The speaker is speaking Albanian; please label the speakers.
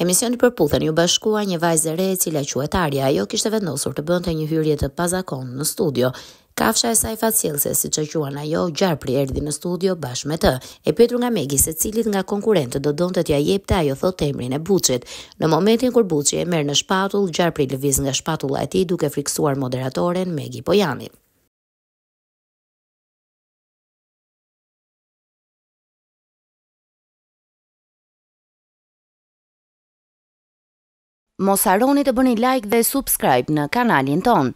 Speaker 1: Emisioni përputhen ju bashkua një vajzë e re e cila quhet Arja, ajo kishte vendosur të bënte një hyrje të pazakon në studio. Kafsha e saj fatësillse, siç që quan ajo, gjarpri erdhi në studio bashkë me të. E pyetur nga Megi se cilit nga konkurrentët do donte t'ia jepte ajo thotë emrin e Buçit. Në momentin kur Buçi e merr në shpatull, gjarpri lëviz nga shpatulla e tij duke friksuar moderatoren Megi Pojani.
Speaker 2: Mos arroni të bëni like dhe subscribe në kanalin ton.